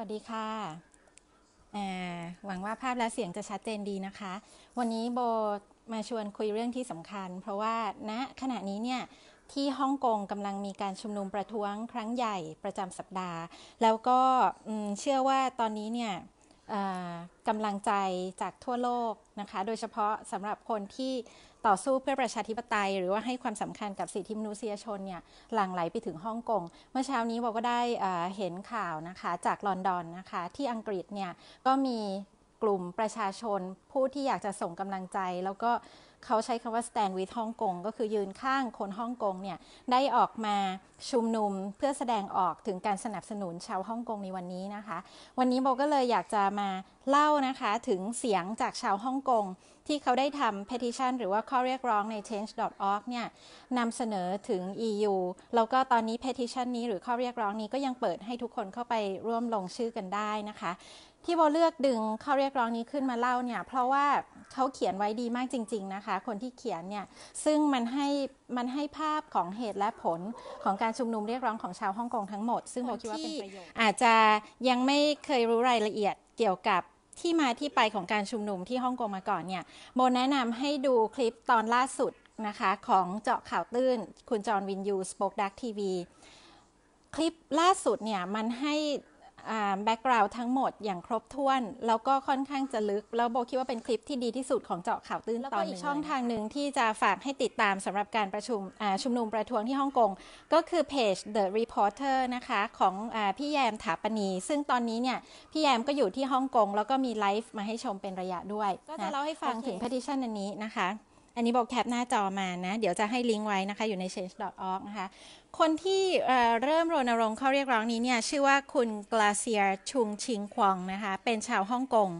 วัสดีค่ะ หวังว่าภาพและเสียงจะชัดเจนดีนะคะ วันนี้โบมาชวนคุยเรื่องที่สำคัญเพราะว่าณนะขณะนี้เนี่ย ที่ฮ่องกงกำลังมีการชุมนุมประท้วงครั้งใหญ่ประจำสัปดาห์ แล้วก็เชื่อว่าตอนนี้เนี่ยกำลังใจจากทั่วโลกนะคะ โดยเฉพาะสำหรับคนที่ต่อสู้เพื่อประชาธิปไตย หรือว่าให้ความสำคัญกับสิทธิมนุษยชนเนี่ยหลั่งไหลไปถึงฮ่องกงเมื่อเช้านี้เราก็ได้เห็นข่าวนะคะ จากลอนดอนนะคะ ที่อังกฤษเนี่ย ก็มีกลุ่มประชาชนผู้ที่อยากจะส่งกำลังใจแล้วก็เขาใช้คำว่า stand with ฮ่องกงก็คือยืนข้างคนฮ่องกงเนี่ย ได้ออกมาชุมนุมเพื่อแสดงออกถึงการสนับสนุนชาวฮ่องกงในวันนี้นะคะ วันนี้โบก็เลยอยากจะมาเล่านะคะถึงเสียงจากชาวฮ่องกงที่เขาได้ทำ petition หรือว่าข้อเรียกร้องใน change.org เนี่ยนำเสนอถึง EU แล้วก็ตอนนี้ petition นี้หรือข้อเรียกร้องนี้ก็ยังเปิดให้ทุกคนเข้าไปร่วมลงชื่อกันได้นะคะที่โบเลือกดึงข้อเรียกร้องนี้ขึ้นมาเล่าเนี่ยเพราะว่าเขาเขียนไว้ดีมากจริง ๆนะคะ คนที่เขียนเนี่ยซึ่งมันให้มันให้ภาพของเหตุและผลของการชุมนุมเรียกร้องของชาวฮ่องกงทั้งหมด ซึ่งโบคิดว่าเป็นประโยชน์อาจจะยังไม่เคยรู้รายละเอียดเกี่ยวกับที่มาที่ไปของการชุมนุมที่ฮ่องกงมาก่อนเนี่ยโบแนะนำให้ดูคลิปตอนล่าสุดนะคะ ของเจาะข่าวตื้น คุณจอห์นวินยูสป็อกดักทีวีคลิปล่าสุดเนี่ยมันให้แบ็กกราวด์ทั้งหมดอย่างครบถ้วน แล้วก็ค่อนข้างจะลึก แล้วโบคิดว่าเป็นคลิปที่ดีที่สุดของเจาะข่าวตื้นตอนนี้แล้วก็อีกช่องทางหนึ่งที่จะฝากให้ติดตามสำหรับการประชุมชุมนุมประท้วงที่ฮ่องกงก็คือเพจ The Reporter นะคะ ของอพี่แยมถาปณี ซึ่งตอนนี้เนี่ย พี่แยมก็อยู่ที่ฮ่องกงแล้วก็มีไลฟ์มาให้ชมเป็นระยะด้วยก็จะเล่าให้ฟังถึง petition อันนี้นะคะอันนี้บอกแคปหน้าจอมานะ เดี๋ยวจะให้ลิงก์ไว้นะคะ อยู่ใน change.org นะคะ คนที่เริ่มรณรงค์ข้อเรียกร้องนี้เนี่ย ชื่อว่าคุณกลาเซียชุงชิงควงนะคะ เป็นชาวฮ่องกง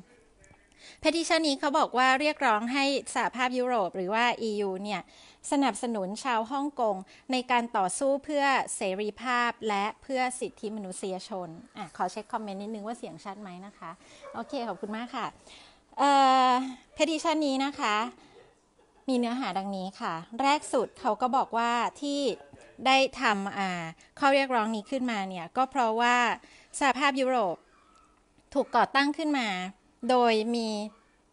เพติชันนี้เขาบอกว่าเรียกร้องให้สหภาพยุโรป หรือว่า EU เนี่ย สนับสนุนชาวฮ่องกงในการต่อสู้เพื่อเสรีภาพและเพื่อสิทธิมนุษยชนอ่ะขอเช็คคอมเมนต์นิดนึงว่าเสียงชัดไหมนะคะ โอเคขอบคุณมากค่ะเพติชันนี้นะคะมีเนื้อหาดังนี้ค่ะ แรกสุดเขาก็บอกว่าที่ได้ทำข้อเรียกร้องนี้ขึ้นมาเนี่ย ก็เพราะว่าสหภาพยุโรปถูกก่อตั้งขึ้นมาโดยมี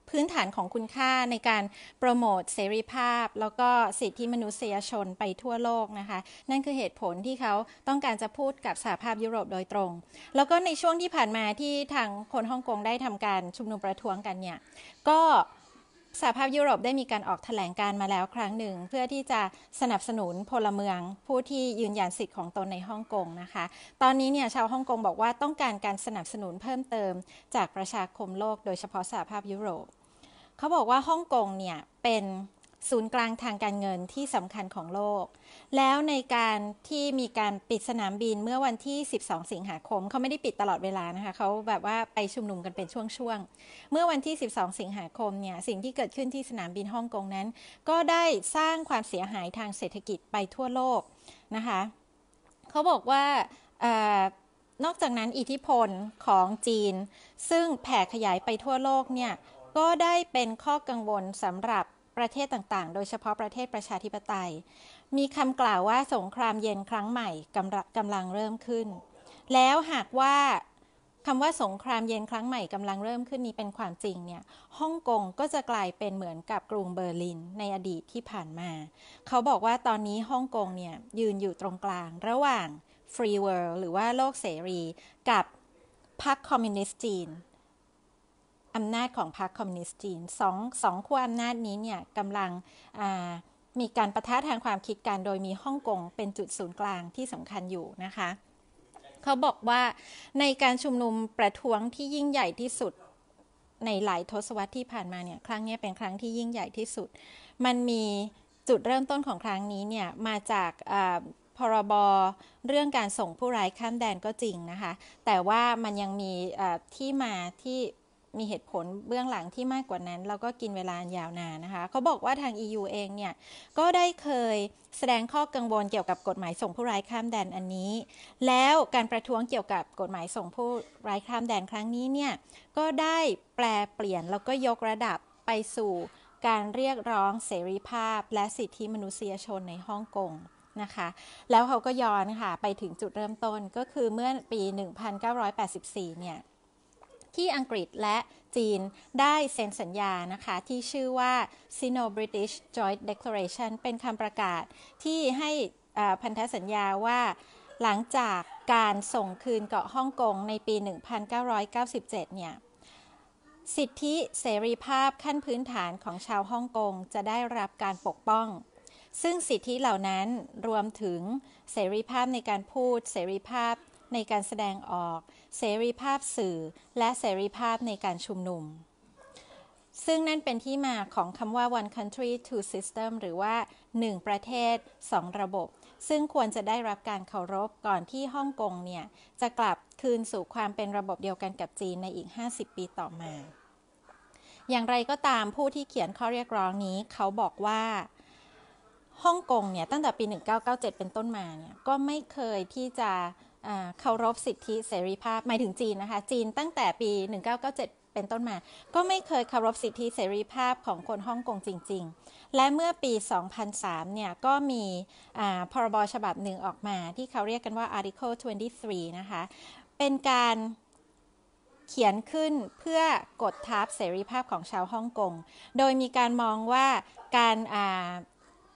พื้นฐานของคุณค่าในการ โปรโมทเสรีภาพแล้วก็สิทธิมนุษยชนไปทั่วโลกนะคะ นั่นคือเหตุผลที่เขาต้องการจะพูดกับสหภาพยุโรปโดยตรง แล้วก็ในช่วงที่ผ่านมาที่ทางคนฮ่องกงได้ทำการชุมนุมประท้วงกันเนี่ยก็สหภาพยุโรปได้มีการออกแถลงการมาแล้วครั้งหนึ่งเพื่อที่จะสนับสนุนพลเมืองผู้ที่ยืนยันสิทธิ์ของตนในฮ่องกงนะคะ ตอนนี้เนี่ย ชาวฮ่องกงบอกว่าต้องการการสนับสนุนเพิ่มเติม จากประชาคมโลกโดยเฉพาะสหภาพยุโรป เขาบอกว่าฮ่องกงเนี่ยเป็นศูนย์กลางทางการเงินที่สำคัญของโลก แล้วในการที่มีการปิดสนามบินเมื่อวันที่ 12 สิงหาคมเขาไม่ได้ปิดตลอดเวลานะคะเขาแบบว่าไปชุมนุมกันเป็นช่วงๆ เมื่อวันที่ 12 สิงหาคม เนี่ย สิ่งที่เกิดขึ้นที่สนามบินฮ่องกงนั้น ก็ได้สร้างความเสียหายทางเศรษฐกิจไปทั่วโลกนะคะเขาบอกว่านอกจากนั้นอิทธิพลของจีน ซึ่งแผ่ขยายไปทั่วโลกเนี่ยก็ได้เป็นข้อกังวลสำหรับประเทศต่างๆ โดยเฉพาะประเทศประชาธิปไตย มีคำกล่าวว่าสงครามเย็นครั้งใหม่กำลังกำลังเริ่มขึ้น แล้วหากว่าคำว่าสงครามเย็นครั้งใหม่กำลังเริ่มขึ้นนี้เป็นความจริงเนี่ย ฮ่องกงก็จะกลายเป็นเหมือนกับกรุงเบอร์ลินในอดีตที่ผ่านมา เขาบอกว่าตอนนี้ฮ่องกงเนี่ยยืนอยู่ตรงกลางระหว่างฟรีเวิลด์หรือว่าโลกเสรีกับพรรคคอมมิวนิสต์จีนอำนาจของพรรคคอมมิวนิสต์จีนสองสองขั้วอำนาจนี้เนี่ยกำลังมีการประทะทางความคิดกัน โดยมีฮ่องกงเป็นจุดศูนย์กลางที่สำคัญอยู่นะคะ เขาบอกว่าในการชุมนุมประท้วงที่ยิ่งใหญ่ที่สุดในหลายทศวรรษที่ผ่านมาเนี่ย ครั้งนี้เป็นครั้งที่ยิ่งใหญ่ที่สุด มันมีจุดเริ่มต้นของครั้งนี้เนี่ยมาจากพรบรเรื่องการส่งผู้ร้ายข้ามแดนก็จริงนะคะ แต่ว่ามันยังมีที่มาที่มีเหตุผลเบื้องหลังที่มากกว่านั้น เราก็กินเวลายาวนานนะคะ เขาบอกว่าทาง EU เองเนี่ยก็ได้เคยแสดงข้อกังวลเกี่ยวกับกฎหมายส่งผู้ร้ายข้ามแดนอันนี้แล้วการประท้วงเกี่ยวกับกฎหมายส่งผู้ร้ายข้ามแดนครั้งนี้เนี่ยก็ได้แปลเปลี่ยนแล้วก็ยกระดับไปสู่การเรียกร้องเสรีภาพและสิทธิมนุษยชนในฮ่องกงนะคะ แล้วเขาก็ย้อนค่ะไปถึงจุดเริ่มต้นก็คือเมื่อปี 1984เนี่ยที่อังกฤษและจีนได้เซ็นสัญญานะคะ ที่ชื่อว่า Sino-British Joint Declaration เป็นคำประกาศ ที่ให้พันธสัญญาว่าหลังจากการส่งคืนเกาะฮ่องกงในปี 1997 เนี่ยสิทธิเสรีภาพขั้นพื้นฐานของชาวฮ่องกงจะได้รับการปกป้อง ซึ่งสิทธิเหล่านั้นรวมถึงเสรีภาพในการพูดเสรีภาพในการแสดงออกเสรีภาพสื่อและเสรีภาพในการชุมนุม ซึ่งนั่นเป็นที่มาของคำว่า one country two system หรือว่า 1 ประเทศ 2 ระบบ ซึ่งควรจะได้รับการเคารพก่อนที่ฮ่องกงเนี่ย จะกลับคืนสู่ความเป็นระบบเดียวกันกับจีนในอีก 50 ปีต่อมา อย่างไรก็ตามผู้ที่เขียนข้อเรียกร้องนี้เขาบอกว่าฮ่องกงเนี่ยตั้งแต่ปี 1997 เป็นต้นมาเนี่ยก็ไม่เคยที่จะเคารพสิทธิเสรีภาพหมายถึงจีนนะคะ จีนตั้งแต่ปี 1997 เป็นต้นมา ก็ไม่เคยเคารพสิทธิเสรีภาพของคนฮ่องกงจริงๆ และเมื่อปี 2003 เนี่ย ก็มีพรบฉบับหนึ่งออกมา ที่เขาเรียกกันว่า Article 23 นะคะ เป็นการเขียนขึ้นเพื่อกดทับเสรีภาพของชาวฮ่องกงโดยมีการมองว่าการ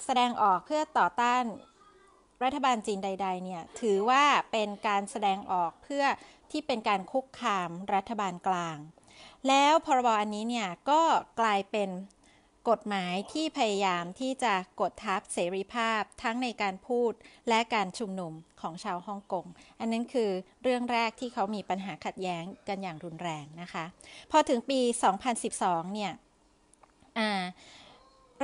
แสดงออกเพื่อต่อต้านรัฐบาลจีนใด ๆ เนี่ย ถือว่าเป็นการแสดงออกเพื่อที่เป็นการคุกคามรัฐบาลกลาง แล้วพรบ อันนี้เนี่ยก็กลายเป็นกฎหมายที่พยายามที่จะกดทับเสรีภาพทั้งในการพูดและการชุมนุมของชาวฮ่องกงอันนั้นคือเรื่องแรกที่เขามีปัญหาขัดแย้งกันอย่างรุนแรงนะคะ พอถึงปี 2012 เนี่ย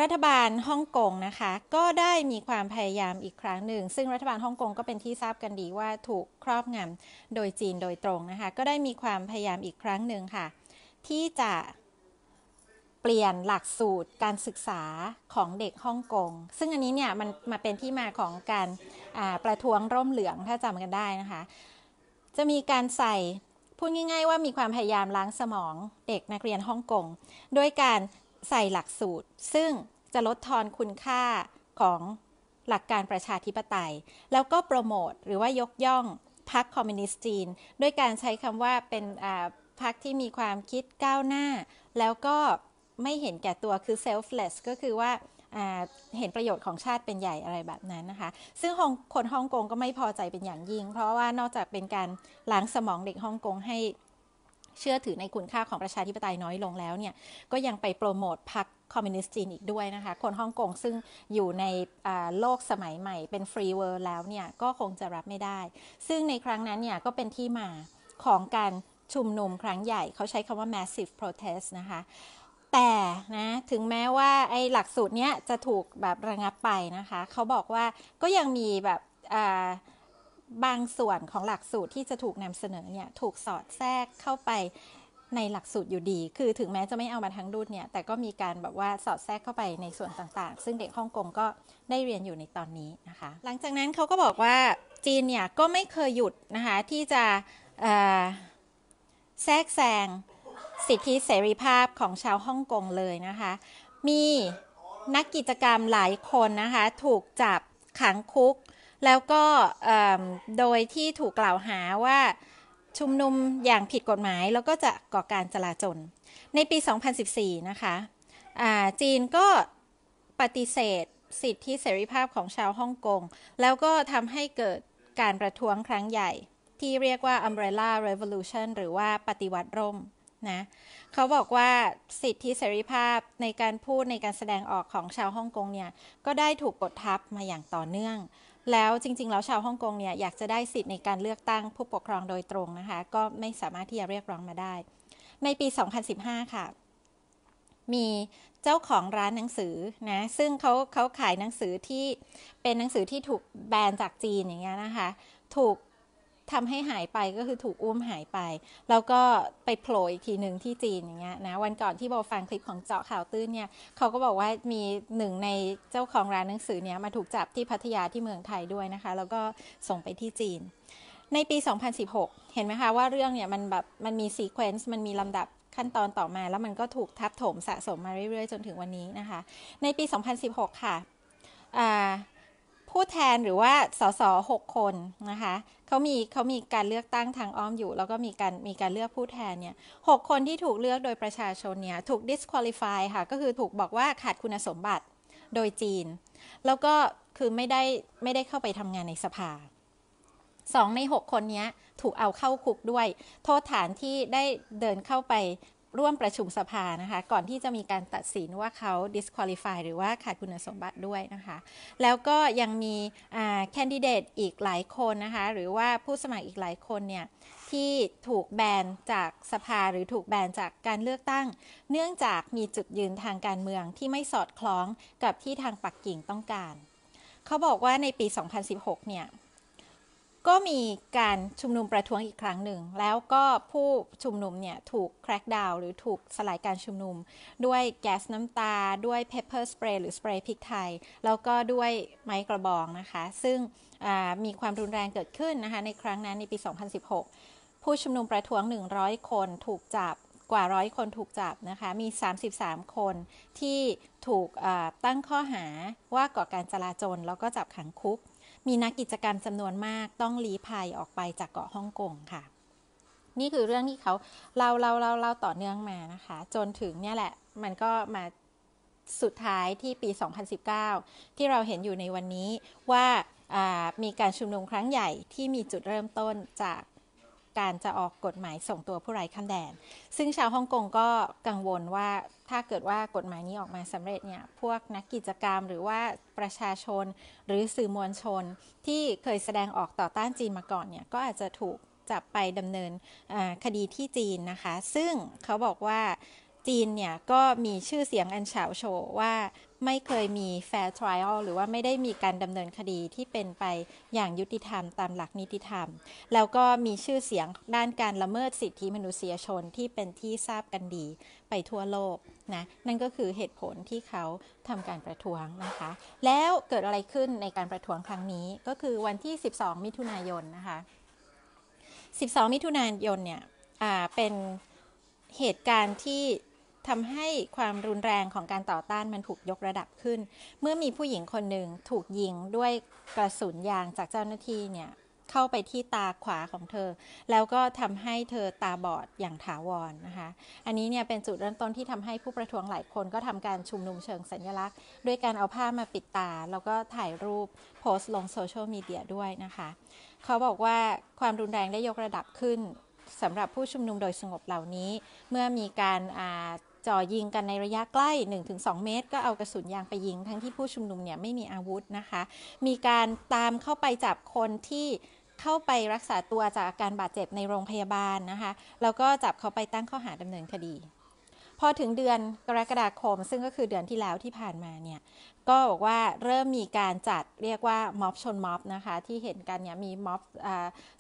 รัฐบาลฮ่องกงนะคะ ก็ได้มีความพยายามอีกครั้งหนึ่ง ซึ่งรัฐบาลฮ่องกงก็เป็นที่ทราบกันดีว่าถูกครอบงำโดยจีนโดยตรงนะคะก็ได้มีความพยายามอีกครั้งหนึ่งค่ะ ที่จะเปลี่ยนหลักสูตรการศึกษาของเด็กฮ่องกง ซึ่งอันนี้เนี่ยมันมาเป็นที่มาของการประท้วงร่มเหลืองถ้าจำกันได้นะคะจะมีการใส่พูดง่ายๆ ว่ามีความพยายามล้างสมองเด็กนักเรียนฮ่องกงโดยการใส่หลักสูตร ซึ่งจะลดทอนคุณค่าของหลักการประชาธิปไตยแล้วก็โปรโมทหรือว่ายกย่องพรรคคอมมิวนิสต์จีนด้วยการใช้คำว่าเป็นพรรคที่มีความคิดก้าวหน้า แล้วก็ไม่เห็นแก่ตัวคือ selfless ก็คือว่าเห็นประโยชน์ของชาติเป็นใหญ่อะไรแบบนั้นนะคะ ซึ่งคนฮ่องกงก็ไม่พอใจเป็นอย่างยิ่งเพราะว่านอกจากเป็นการล้างสมองเด็กฮ่องกงให้เชื่อถือในคุณค่าของประชาธิปไตยน้อยลงแล้วเนี่ย ก็ยังไปโปรโมทพรรคคอมมิวนิสต์จีนอีกด้วยนะคะ คนฮ่องกงซึ่งอยู่ในโลกสมัยใหม่เป็นฟรีเวิร์แล้วเนี่ย ก็คงจะรับไม่ได้ ซึ่งในครั้งนั้นเนี่ยก็เป็นที่มาของการชุมนุมครั้งใหญ่ เขาใช้คำว่า massive protest นะคะ แต่นะถึงแม้ว่าไอ้หลักสูตรเนี้ยจะถูกแบบระงับไปนะคะเขาบอกว่าก็ยังมีแบบบางส่วนของหลักสูตรที่จะถูกนำเสนอเนี่ยถูกสอดแทรกเข้าไปในหลักสูตรอยู่ดี คือถึงแม้จะไม่เอามาทั้งรุ่นเนี่ยแต่ก็มีการแบบว่าสอดแทรกเข้าไปในส่วนต่างๆ ซึ่งเด็กฮ่องกงก็ได้เรียนอยู่ในตอนนี้นะคะหลังจากนั้นเขาก็บอกว่าจีนเนี่ยก็ไม่เคยหยุดนะคะที่จะแทรกแซงสิทธิเสรีภาพของชาวฮ่องกงเลยนะคะมีนักกิจกรรมหลายคนนะคะถูกจับขังคุกแล้วก็โดยที่ถูกกล่าวหาว่าชุมนุมอย่างผิดกฎหมายแล้วก็จะก่อการจลาจลในปี 2014 นะคะจีนก็ปฏิเสธสิทธิเสรีภาพของชาวฮ่องกงแล้วก็ทำให้เกิดการประท้วงครั้งใหญ่ที่เรียกว่า Umbrella Revolution หรือว่าปฏิวัติร่มนะเขาบอกว่าสิทธิเสรีภาพในการพูดในการแสดงออกของชาวฮ่องกงเนี่ยก็ได้ถูกกดทับมาอย่างต่อเนื่องแล้วจริงๆแล้วชาวฮ่องกงเนี่ย อยากจะได้สิทธิ์ในการเลือกตั้งผู้ปกครองโดยตรงนะคะ ก็ไม่สามารถที่จะเรียกร้องมาได้ ในปี 2015 ค่ะ มีเจ้าของร้านหนังสือนะ ซึ่งเขาเขาขายหนังสือที่เป็นหนังสือที่ถูกแบนจากจีนอย่างเงี้ยนะคะ ถูกทำให้หายไปก็คือถูกอุ้มหายไป แล้วก็ไปโผล่อีกทีหนึ่งที่จีนอย่างเงี้ยนะวันก่อนที่โบฟังคลิปของเจาะข่าวตื้นเนี่ยเขาก็บอกว่ามีหนึ่งในเจ้าของร้านหนังสือเนี่ย มาถูกจับที่พัทยาที่เมืองไทยด้วยนะคะ แล้วก็ส่งไปที่จีน ในปี 2016 เห็นไหมคะว่าเรื่องเนี่ยมันแบบมันมีซีเควนซ์มันมีลำดับขั้นตอนต่อมาแล้วมันก็ถูกทับถมสะสมมาเรื่อยๆจนถึงวันนี้นะคะ ในปี 2016 ค่ะผู้แทนหรือว่าสสหกคนนะคะเขามีเขามีการเลือกตั้งทางอ้อมอยู่แล้วก็มีการมีการเลือกผู้แทนเนี่ยหกคนที่ถูกเลือกโดยประชาชนเนี่ยถูก disqualify ค่ะก็คือถูกบอกว่าขาดคุณสมบัติโดยจีน แล้วก็คือไม่ได้ไม่ได้เข้าไปทำงานในสภาสองในหกคนนี้ถูกเอาเข้าคุกด้วยโทษฐานที่ได้เดินเข้าไปร่วมประชุมสภานะคะ ก่อนที่จะมีการตัดสินว่าเขา disqualify หรือว่าขาดคุณสมบัติด้วยนะคะ แล้วก็ยังมีแคนดิเดตอีกหลายคนนะคะ หรือว่าผู้สมัครอีกหลายคนเนี่ย ที่ถูกแบนจากสภา หรือถูกแบนจากการเลือกตั้ง เนื่องจากมีจุดยืนทางการเมืองที่ไม่สอดคล้องกับที่ทางปักกิ่งต้องการ เขาบอกว่าในปี 2016 เนี่ยก็มีการชุมนุมประท้วงอีกครั้งหนึ่ง แล้วก็ผู้ชุมนุมเนี่ย ถูกแคร็กดาวหรือถูกสลายการชุมนุมด้วยแก๊สน้ำตาด้วยเพเปอร์สเปรย์หรือสเปรย์พริกไทยแล้วก็ด้วยไม้กระบองนะคะ ซึ่งมีความรุนแรงเกิดขึ้นนะคะ ในครั้งนั้นในปี 2016 ผู้ชุมนุมประท้วง 100 คนถูกจับกว่าร้อยคนถูกจับนะคะ มี 33 คนที่ถูกตั้งข้อหาว่าก่อการจลาจลแล้วก็จับขังคุกมีนักกิจกรรมจำนวนมากต้องลี้ภัยออกไปจากเกาะฮ่องกงค่ะ นี่คือเรื่องที่เขาเล่าเล่าเล่าเล่าต่อเนื่องมานะคะ จนถึงเนี่ยแหละมันก็มาสุดท้ายที่ปี 2019 ที่เราเห็นอยู่ในวันนี้ว่าามีการชุมนุมครั้งใหญ่ที่มีจุดเริ่มต้นจากการจะออกกฎหมายส่งตัวผู้ไร้ข้ามแดน ซึ่งชาวฮ่องกงก็กังวลว่าถ้าเกิดว่ากฎหมายนี้ออกมาสำเร็จเนี่ย พวกนักกิจกรรมหรือว่าประชาชนหรือสื่อมวลชน ที่เคยแสดงออกต่อต้านจีนมาก่อนเนี่ย ก็อาจจะถูกจับไปดำเนินคดีที่จีนนะคะ ซึ่งเขาบอกว่าจีนเนี่ยก็มีชื่อเสียงอันเฉาโชวว่าไม่เคยมี fair trial หรือว่าไม่ได้มีการดำเนินคดีที่เป็นไปอย่างยุติธรรมตามหลักนิติธรรม แล้วก็มีชื่อเสียงด้านการละเมิดสิทธิมนุษยชนที่เป็นที่ทราบกันดีไปทั่วโลกนะ นั่นก็คือเหตุผลที่เขาทำการประท้วงนะคะ แล้วเกิดอะไรขึ้นในการประท้วงครั้งนี้ก็คือวันที่ 12 มิถุนายนนะคะ12มิถุนายนเนี่ยเป็นเหตุการณ์ที่ทำให้ความรุนแรงของการต่อต้านมันถูกยกระดับขึ้น เมื่อมีผู้หญิงคนหนึ่งถูกยิงด้วยกระสุนยางจากเจ้าหน้าที่เนี่ยเข้าไปที่ตาขวาของเธอ แล้วก็ทำให้เธอตาบอดอย่างถาวรนนะคะ อันนี้เนี่ยเป็นจุดเริ่มต้นที่ทำให้ผู้ประท้วงหลายคน ก็ทำการชุมนุมเชิงสัญลักษณ์ด้วยการเอาผ้ามาปิดตา แล้วก็ถ่ายรูปโพสต์ลงโซเชียลมีเดียด้วยนะคะ เขาบอกว่าความรุนแรงได้ยกระดับขึ้นสำหรับผู้ชุมนุมโดยสงบเหล่านี้เมื่อมีการจ่อยิงกันในระยะใกล้ 1-2 เมตรก็เอากระสุนยางไปยิงทั้งที่ผู้ชุมนุมเนี่ยไม่มีอาวุธนะคะ มีการตามเข้าไปจับคนที่เข้าไปรักษาตัวจากอาการบาดเจ็บในโรงพยาบาลนะคะ แล้วก็จับเขาไปตั้งข้อหาดำเนินคดีพอถึงเดือนกรกฎาคมซึ่งก็คือเดือนที่แล้วที่ผ่านมาเนี่ยก็บอกว่าเริ่มมีการจัดเรียกว่าม็อบชนม็อบนะคะที่เห็นกันเนี่ยมีม็อบ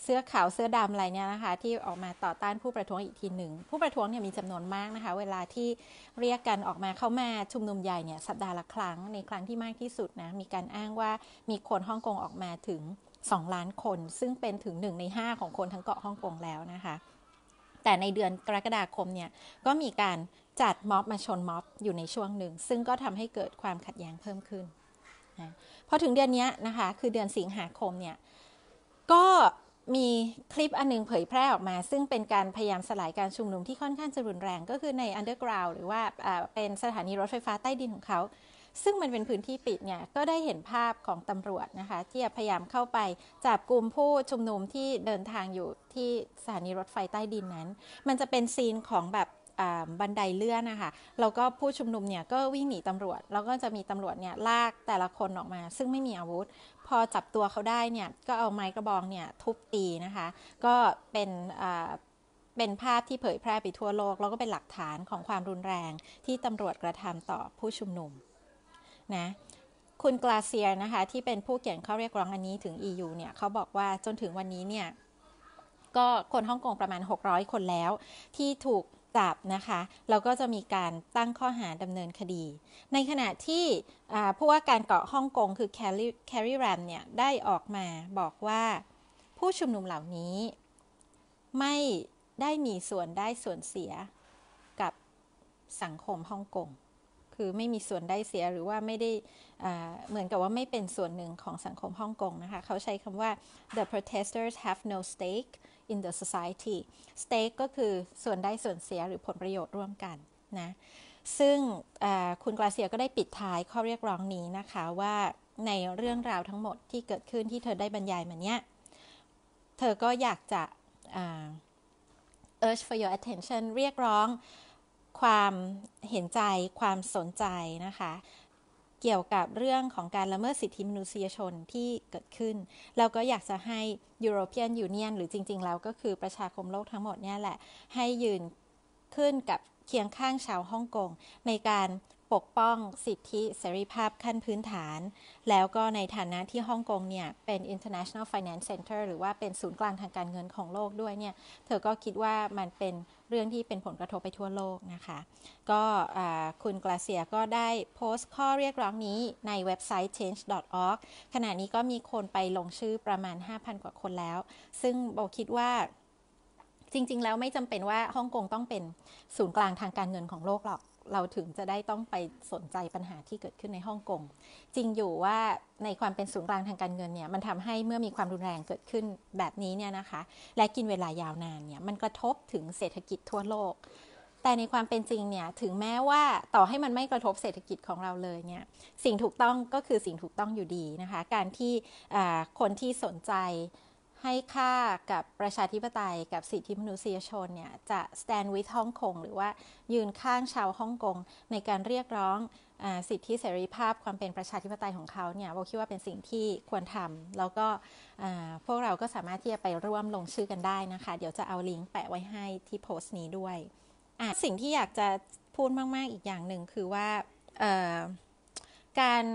เสื้อขาวเสื้อดำอะไรเนี่ยนะคะที่ออกมาต่อต้านผู้ประท้วงอีกทีหนึ่งผู้ประท้วงเนี่ยมีจำนวนมากนะคะเวลาที่เรียกกันออกมาเข้ามาชุมนุมใหญ่เนี่ยสัปดาห์ละครั้งในครั้งที่มากที่สุดนะมีการอ้างว่ามีคนฮ่องกงออกมาถึง 2 ล้านคน ซึ่งเป็นถึง1ใน5 ของคนทั้งเกาะฮ่องกงแล้วนะคะแต่ในเดือนกรกฎาคมเนี่ยก็มีการจัดม็อบ มาชนม็อบ อยู่ในช่วงหนึ่ง ซึ่งก็ทำให้เกิดความขัดแย้งเพิ่มขึ้นนะพอถึงเดือนนี้นะคะ คือเดือนสิงหาคมเนี่ย ก็มีคลิปอันนึงเผยแพร่ออกมา ซึ่งเป็นการพยายามสลายการชุมนุมที่ค่อนข้างจะรุนแรง ก็คือในอันเดอร์กราวหรือว่าเป็นสถานีรถไฟฟ้าใต้ดินของเขา ซึ่งมันเป็นพื้นที่ปิดเนี่ยก็ได้เห็นภาพของตำรวจนะคะที่พยายามเข้าไปจับกลุ่มผู้ชุมนุมที่เดินทางอยู่ที่สถานีรถไฟใต้ดินนั้น มันจะเป็นซีนของแบบบันไดเลื่อนนะคะ แล้วก็ผู้ชุมนุมเนี่ยก็วิ่งหนีตำรวจ แล้วก็จะมีตำรวจเนี่ยลากแต่ละคนออกมา ซึ่งไม่มีอาวุธ พอจับตัวเขาได้เนี่ย ก็เอาไม้กระบองเนี่ย ทุบตีนะคะ ก็ เป็นเป็นภาพที่เผยแพร่ไปทั่วโลก แล้วก็เป็นหลักฐานของความรุนแรง ที่ตำรวจกระทำต่อผู้ชุมนุมนะ คุณกลาเซียนะคะที่เป็นผู้เขียนข้อเรียกร้องอันนี้ถึง EU เนี่ยเขาบอกว่าจนถึงวันนี้เนี่ย ก็คนฮ่องกงประมาณ 600 คนแล้ว ที่ถูกจับนะคะเราก็จะมีการตั้งข้อหาดำเนินคดี ในขณะที่ผู้ว่าการเกาะฮ่องกงคือแคร์รีแคร์รีแรมเนี่ย ได้ออกมาบอกว่าผู้ชุมนุมเหล่านี้ ไม่ได้มีส่วนได้ส่วนเสียกับสังคมฮ่องกงคือไม่มีส่วนได้เสียหรือว่าไม่ได้เหมือนกับว่าไม่เป็นส่วนหนึ่งของสังคมฮ่องกงนะคะ เขาใช้คำว่า the protesters have no stake in the society stake ก็คือส่วนได้ส่วนเสียหรือผลประโยชน์ร่วมกันนะซึ่งคุณกลาเซียก็ได้ปิดท้ายข้อเรียกร้องนี้นะคะ ว่าในเรื่องราวทั้งหมดที่เกิดขึ้นที่เธอได้บรรยายมาเนี้ย เธอก็อยากจะ urge for your attention เรียกร้องความเห็นใจ ความสนใจนะคะเกี่ยวกับเรื่องของการละเมิดสิทธิมนุษยชนที่เกิดขึ้น เราก็อยากจะให้ European Union หรือจริงๆ แล้วก็คือประชาคมโลกทั้งหมดเนี่ยแหละ ให้ยืนขึ้นกับเคียงข้างชาวฮ่องกงในการปกป้องสิทธิเสรีภาพขั้นพื้นฐาน แล้วก็ในฐานะที่ฮ่องกงเนี่ย เป็น international finance center หรือว่าเป็นศูนย์กลางทางการเงินของโลกด้วยเนี่ย เธอก็คิดว่ามันเป็นเรื่องที่เป็นผลกระทบไปทั่วโลกนะคะ ก็คุณกลาเซียก็ได้โพสต์ข้อเรียกร้องนี้ในเว็บไซต์ change.org ขณะนี้ก็มีคนไปลงชื่อประมาณ 5,000 กว่าคนแล้ว ซึ่งโบคิดว่าจริงๆแล้วไม่จำเป็นว่าฮ่องกงต้องเป็นศูนย์กลางทางการเงินของโลกหรอกเราถึงจะได้ต้องไปสนใจปัญหาที่เกิดขึ้นในฮ่องกงจริงอยู่ว่าในความเป็นศูนย์กลางทางการเงินเนี่ยมันทำให้เมื่อมีความรุนแรงเกิดขึ้นแบบนี้เนี่ยนะคะ และกินเวลายาวนานเนี่ยมันกระทบถึงเศรษฐกิจทั่วโลก แต่ในความเป็นจริงเนี่ยถึงแม้ว่าต่อให้มันไม่กระทบเศรษฐกิจของเราเลยเนี่ยสิ่งถูกต้องก็คือสิ่งถูกต้องอยู่ดีนะคะ การที่คนที่สนใจให้ค่ากับประชาธิปไตย กับสิทธิมนุษยชนเนี่ย จะ stand with ฮ่องกงหรือว่ายืนข้างชาวฮ่องกงในการเรียกร้องอสิทธิเสรีภาพความเป็นประชาธิปไตยของเขาเนี่ยโบคิดว่าเป็นสิ่งที่ควรทำแล้วก็พวกเราก็สามารถที่จะไปร่วมลงชื่อกันได้นะคะ เดี๋ยวจะเอาลิงก์แปะไว้ให้ที่โพสต์นี้ด้วยสิ่งที่อยากจะพูดมาก ๆ อีกอย่างหนึ่งคือว่าการ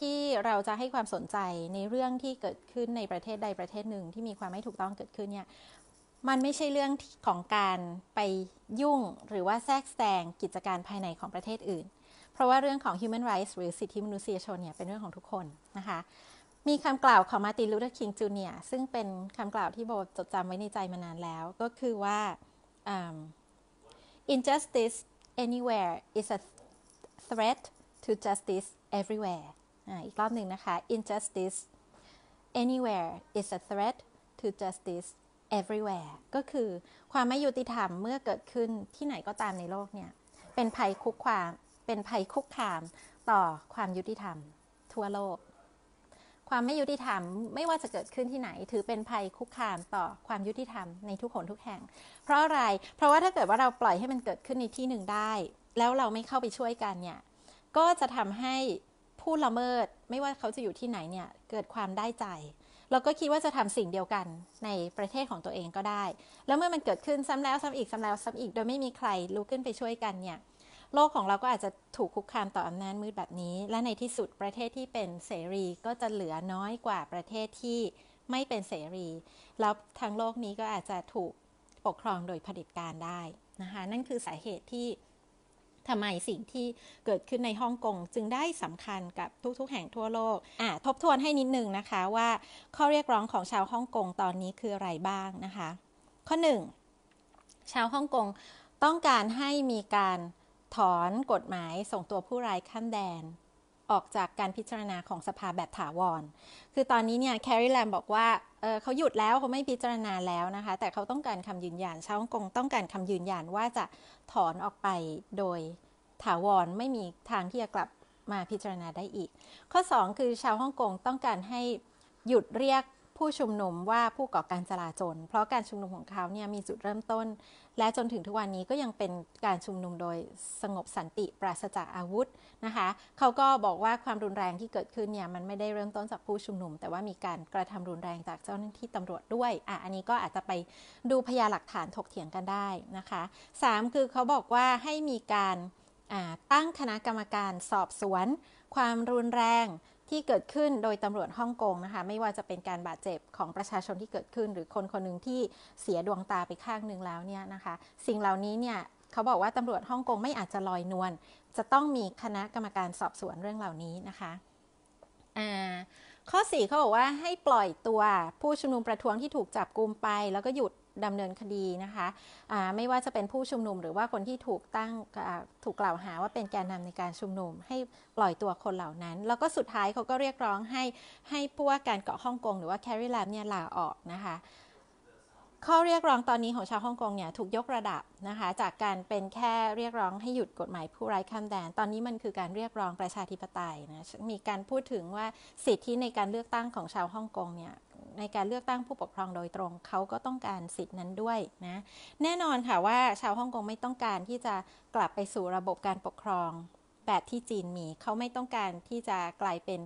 ที่เราจะให้ความสนใจในเรื่องที่เกิดขึ้นในประเทศใดประเทศหนึ่งที่มีความไม่ถูกต้องเกิดขึ้นเนี่ย มันไม่ใช่เรื่องของการไปยุ่งหรือว่าแทรกแซงกิจการภายในของประเทศอื่น เพราะว่าเรื่องของ human rights หรือสิทธิมนุษยชนเนี่ย เป็นเรื่องของทุกคนนะคะ มีคำกล่าวของมาติน ลูเธอร์ คิง จูเนียซึ่งเป็นคำกล่าวที่โบจดจำไว้ในใจมานานแล้ว ก็คือว่า um, injustice anywhere is a threat to justice everywhere อีกรอบหนึ่งนะคะ injustice anywhere is a threat to justice everywhere ก็คือความไม่ยุติธรรมเมื่อเกิดขึ้นที่ไหนก็ตามในโลกเนี่ยเป็นภัยคุกความ เป็นภัยคุกคามต่อความยุติธรรมทั่วโลก ความไม่ยุติธรรมไม่ว่าจะเกิดขึ้นที่ไหนถือเป็นภัยคุกคามต่อความยุติธรรมในทุกคนทุกแห่ง เพราะอะไร เพราะว่าถ้าเกิดว่าเราปล่อยให้มันเกิดขึ้นในที่หนึ่งได้ แล้วเราไม่เข้าไปช่วยกันเนี่ยก็จะทำให้ผู้ละเมิดไม่ว่าเขาจะอยู่ที่ไหนเนี่ยเกิดความได้ใจเราก็คิดว่าจะทำสิ่งเดียวกันในประเทศของตัวเองก็ได้ แล้วเมื่อมันเกิดขึ้นซ้ำแล้วซ้ำอีกซ้าแล้วซ้าอีกโดยไม่มีใครลุกขึ้นไปช่วยกันเนี่ยโลกของเราก็อาจจะถูกคุกคามต่ออำนาจมืดแบบนี้ และในที่สุดประเทศที่เป็นเสรีก็จะเหลือน้อยกว่าประเทศที่ไม่เป็นเสรี แล้วทั้งโลกนี้ก็อาจจะถูกปกครองโดยเผด็จการได้นะคะนั่นคือสาเหตุที่ทำไมสิ่งที่เกิดขึ้นในฮ่องกงจึงได้สำคัญกับทุกๆ แห่งทั่วโลก อ่ะทบทวนให้นิดนึงนะคะว่าข้อเรียกร้องของชาวฮ่องกงตอนนี้คืออะไรบ้างนะคะ ข้อ1ชาวฮ่องกงต้องการให้มีการถอนกฎหมายส่งตัวผู้ร้ายข้ามแดนออกจากการพิจารณาของสภาแบบถาวร คือตอนนี้เนี่ยแคริแลมบอกว่าเเขาหยุดแล้วเขาไม่พิจารณาแล้วนะคะ แต่เขาต้องการคำยืนยันชาวฮ่องกงต้องการคำยืนยันว่าจะถอนออกไปโดยถาวรไม่มีทางที่จะกลับมาพิจารณาได้อีก ข้อ 2 คือชาวฮ่องกงต้องการให้หยุดเรียกผู้ชุมนุมว่าผู้ก่อการจลาจลเพราะการชุมนุมของเขาเนี่ยมีจุดเริ่มต้น และจนถึงทุกวันนี้ก็ยังเป็นการชุมนุมโดยสงบสันติปราศจากอาวุธนะคะเขาก็บอกว่าความรุนแรงที่เกิดขึ้นเนี่ยมันไม่ได้เริ่มต้นจากผู้ชุมนุม แต่ว่ามีการกระทำรุนแรงจากเจ้าหน้าที่ตำรวจด้วยอ่ะอันนี้ก็อาจจะไปดูพยานหลักฐานถกเถียงกันได้นะคะ3คือเขาบอกว่าให้มีการตั้งคณะกรรมการสอบสวน ความรุนแรงที่เกิดขึ้นโดยตำรวจฮ่องกงนะคะไม่ว่าจะเป็นการบาดเจ็บของประชาชนที่เกิดขึ้น หรือคนคนหนึ่งที่เสียดวงตาไปข้างหนึ่งแล้วเนี่ยนะคะสิ่งเหล่านี้เนี่ยเขาบอกว่า ตำรวจฮ่องกงไม่อาจจะลอยนวลจะต้องมีคณะกรรมการสอบสวนเรื่องเหล่านี้นะคะข้อสี่เขาบอกว่าให้ปล่อยตัวผู้ชุมนุมประท้วงที่ถูกจับกลุมไป แล้วก็หยุดดำเนินคดีนะคะะไม่ว่าจะเป็นผู้ชุมนุมหรือว่าคนที่ถูกตั้งถูกกล่าวหาว่าเป็นแกนนำในการชุมนุมให้ปล่อยตัวคนเหล่านั้น แล้วก็สุดท้ายเขาก็เรียกร้องให้ ให้ผู้ว่าการเกาะฮ่องกงหรือว่าแคริแลมเนี่ยลาออกนะคะ ข้อเรียกร้องตอนนี้ของชาวฮ่องกงเนี่ยถูกยกระดับนะคะ จากการเป็นแค่เรียกร้องให้หยุดกฎหมายผู้ไร้ข้ามแดน ตอนนี้มันคือการเรียกร้องประชาธิปไตยนะ มีการพูดถึงว่าสิทธิในการเลือกตั้งของชาวฮ่องกงเนี่ยในการเลือกตั้งผู้ปกครองโดยตรงเขาก็ต้องการสิทธินั้นด้วยนะ แน่นอนค่ะว่าชาวฮ่องกงไม่ต้องการที่จะกลับไปสู่ระบบการปกครองแบบที่จีนมีเขาไม่ต้องการที่จะกลายเป็น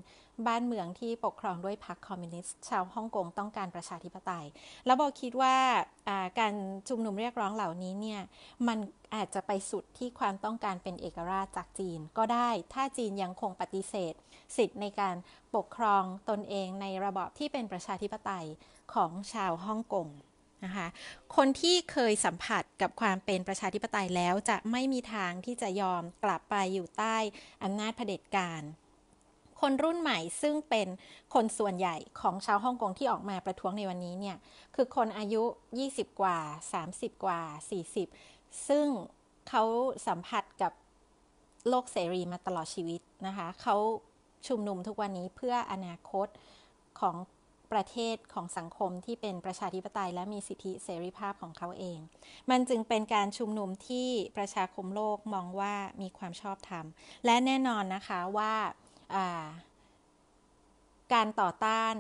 บ้านเมืองที่ปกครองด้วยพรรคคอมมิวนิสต์ชาวฮ่องกงต้องการประชาธิปไตย แล้วโบคิดว่าการชุมนุมเรียกร้องเหล่านี้เนี่ยมันอาจจะไปสุดที่ความต้องการเป็นเอกราชจากจีน ก็ได้ ถ้าจีนยังคงปฏิเสธ สิทธิ์ในการปกครองตนเองในระบอบที่เป็นประชาธิปไตยของชาวฮ่องกงนะคะ คนที่เคยสัมผัสกับความเป็นประชาธิปไตยแล้วจะไม่มีทางที่จะยอมกลับไปอยู่ใต้อำนาจเผด็จการ คนรุ่นใหม่ซึ่งเป็นคนส่วนใหญ่ของ ชาวฮ่องกงที่ออกมาประท้วงในวันนี้ เนี่ย คือคนอายุ 20 กว่า 30 กว่า 40 ซึ่งเขาสัมผัสกับโลกเสรีมาตลอดชีวิตนะคะเขาชุมนุมทุกวันนี้เพื่ออนาคตของประเทศของสังคมที่เป็นประชาธิปไตยและมีสิทธิเสรีภาพของเขาเอง มันจึงเป็นการชุมนุมที่ประชาคมโลกมองว่ามีความชอบธรรมและแน่นอนนะคะว่าาการต่อต้าน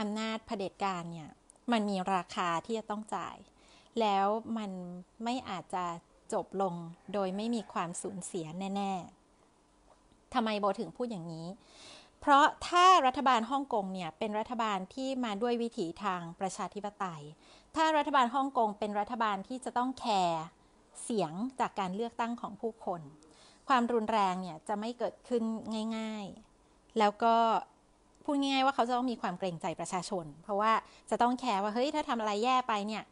อำนาจเผด็จการเนี่ยมันมีราคาที่จะต้องจ่าย แล้วมันไม่อาจจะจบลงโดยไม่มีความสูญเสียแน่ๆทำไมโบถึงพูดอย่างนี้เพราะถ้ารัฐบาลฮ่องกงเนี่ยเป็นรัฐบาลที่มาด้วยวิถีทางประชาธิปไตย ถ้ารัฐบาลฮ่องกงเป็นรัฐบาลที่จะต้องแคร์เสียงจากการเลือกตั้งของผู้คน ความรุนแรงเนี่ยจะไม่เกิดขึ้นง่ายๆ แล้วก็พูดง่ายๆว่าเขาจะต้องมีความเกรงใจประชาชน เพราะว่าจะต้องแคร์ว่าเฮ้ยถ้าทำอะไรแย่ไปเนี่ย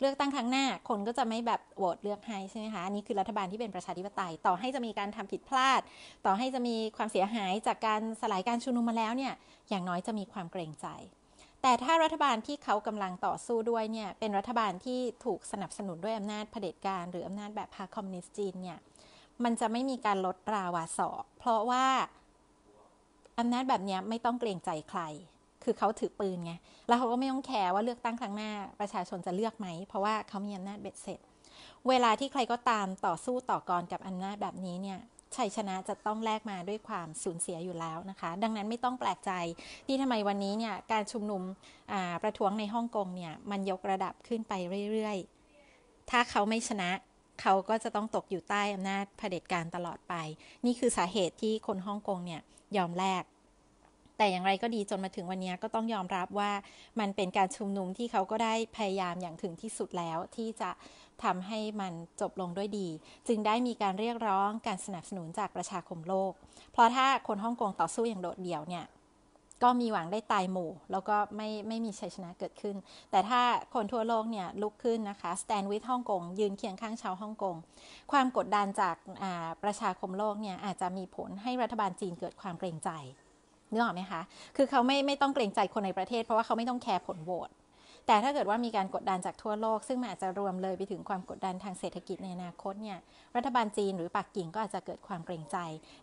เลือกตั้งครั้งหน้าคนก็จะไม่แบบโหวตเลือกให้ใช่ไหมคะ อันนี้คือรัฐบาลที่เป็นประชาธิปไตยต่อให้จะมีการทำผิดพลาด ต่อให้จะมีความเสียหายจากการสลายการชุมนุมมาแล้วเนี่ยอย่างน้อยจะมีความเกรงใจ แต่ถ้ารัฐบาลที่เขากำลังต่อสู้ด้วยเนี่ยเป็นรัฐบาลที่ถูกสนับสนุนด้วยอำนาจเผด็จการหรืออำนาจแบบพาคอมมิวนิสต์จีนเนี่ยมันจะไม่มีการลดราวาสอเพราะว่าอำนาจแบบนี้ไม่ต้องเกรงใจใครคือเขาถือปืนไง แล้วเขาก็ไม่ต้องแคร์ว่าเลือกตั้งครั้งหน้าประชาชนจะเลือกไหม เพราะว่าเขามีอำนาจเบ็ดเสร็จ เวลาที่ใครก็ตามต่อสู้ต่อกรกับอำนาจแบบนี้เนี่ย ชัยชนะจะต้องแลกมาด้วยความสูญเสียอยู่แล้วนะคะ ดังนั้นไม่ต้องแปลกใจที่ทำไมวันนี้เนี่ย การชุมนุมประท้วงในฮ่องกงเนี่ย มันยกระดับขึ้นไปเรื่อยๆ ถ้าเขาไม่ชนะเขาก็จะต้องตกอยู่ใต้อำนาจเผด็จการตลอดไป นี่คือสาเหตุที่คนฮ่องกงเนี่ยยอมแลกแต่อย่างไรก็ดีจนมาถึงวันนี้ก็ต้องยอมรับว่ามันเป็นการชุมนุมที่เขาก็ได้พยายามอย่างถึงที่สุดแล้วที่จะทำให้มันจบลงด้วยดี จึงได้มีการเรียกร้องการสนับสนุนจากประชาคมโลก เพราะถ้าคนฮ่องกงต่อสู้อย่างโดดเดี่ยวเนี่ย ก็มีหวังได้ตายหมู่แล้วก็ไม่ไม่มีชัยชนะเกิดขึ้น แต่ถ้าคนทั่วโลกเนี่ยลุกขึ้นนะคะ stand with ฮ่องกงยืนเคียงข้างชาวฮ่องกงความกดดันจากประชาคมโลกเนี่ยอาจจะมีผลให้รัฐบาลจีนเกิดความเกรงใจนึกออกไหมคะ คือเขาไม่ไม่ต้องเกรงใจคนในประเทศ เพราะว่าเขาไม่ต้องแคร์ผลโหวต แต่ถ้าเกิดว่ามีการกดดันจากทั่วโลก ซึ่งมันอาจจะรวมเลยไปถึงความกดดันทางเศรษฐกิจในอนาคตเนี่ย รัฐบาลจีน หรือปักกิ่งก็อาจจะเกิดความเกรงใจ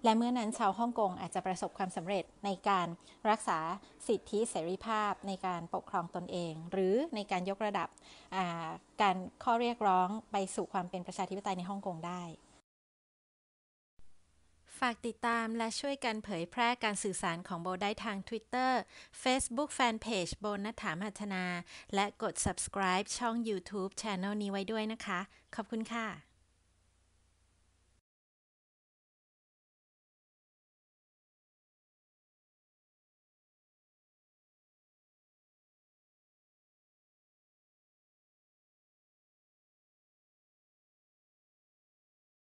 และเมื่อนั้นชาวฮ่องกงอาจจะประสบความสำเร็จในการรักษาสิทธิเสรีภาพ ในการปกครองตนเอง หรือในการยกระดับการข้อเรียกร้องไปสู่ความเป็นประชาธิปไตยในฮ่องกงได้ฝากติดตามและช่วยกันเผยแพร่การสื่อสารของโบได้ทาง Twitter Facebook Fanpage โบนัฐามัฒนา และกด subscribe ช่อง YouTube Channel นี้ไว้ด้วยนะคะ ขอบคุณค่ะ